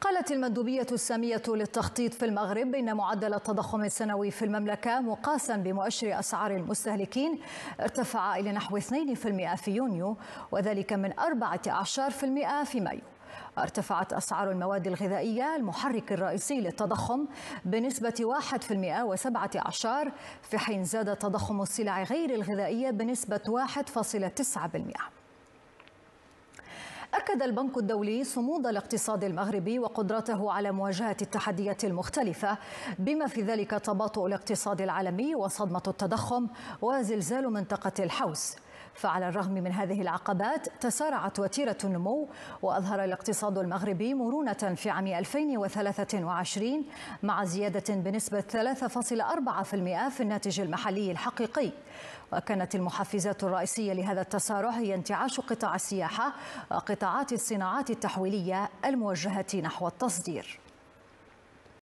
قالت المندوبية السامية للتخطيط في المغرب إن معدل التضخم السنوي في المملكة مقاسا بمؤشر أسعار المستهلكين ارتفع إلى نحو 2% في يونيو وذلك من 14% في مايو ارتفعت أسعار المواد الغذائية المحرك الرئيسي للتضخم بنسبة 1% و17 في حين زاد تضخم السلع غير الغذائية بنسبة 1.9% أكد البنك الدولي صمود الاقتصاد المغربي وقدرته على مواجهة التحديات المختلفة بما في ذلك تباطؤ الاقتصاد العالمي وصدمة التضخم وزلزال منطقة الحوز فعلى الرغم من هذه العقبات تسارعت وتيرة النمو وأظهر الاقتصاد المغربي مرونة في عام 2023 مع زيادة بنسبة 3.4% في الناتج المحلي الحقيقي وكانت المحفزات الرئيسية لهذا التسارع هي انتعاش قطاع السياحة وقطاعات الصناعات التحويلية الموجهة نحو التصدير